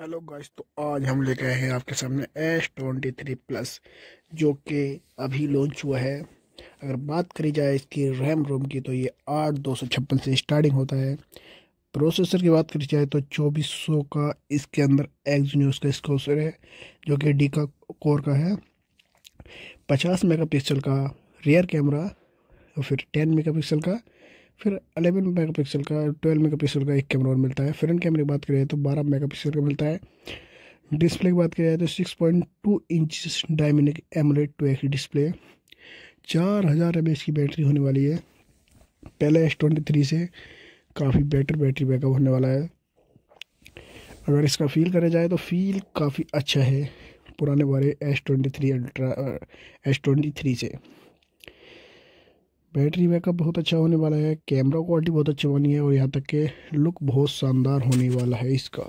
hello guys तो आज हम लेके आए हैं आपके सामने एस ट्वेंटी थ्री प्लस जो कि अभी लॉन्च हुआ है अगर बात करी जाए इसकी रैम रोम की तो ये आठ दो सौ छप्पन से स्टार्टिंग होता है प्रोसेसर की बात करी जाए तो चौबीस सौ का इसके अंदर एक्जन्यूज का स्कोसर है जो कि डी का कोर का है पचास मेगापिक्सल का रियर कैमरा और फिर टेन मेगा का फिर 11 मेगापिक्सल का 12 मेगापिक्सल का एक कैमरा और मिलता है फ्रंट कैमरे की बात करें तो 12 मेगापिक्सल का मिलता है डिस्प्ले की बात करें तो 6.2 point two inch dynamic AMOLED two X display चार हज़ार एम की बैटरी होने वाली है पहले एस ट्वेंटी थ्री से काफ़ी बेटर बैटरी बैकअप होने वाला है अगर इसका फील करा जाए तो फील काफ़ी अच्छा है पुराने बारे S twenty three ultra S twenty three से बैटरी बैकअप बहुत अच्छा होने वाला है कैमरा क्वालिटी बहुत अच्छी बनी है और यहाँ तक के लुक बहुत शानदार होने वाला है इसका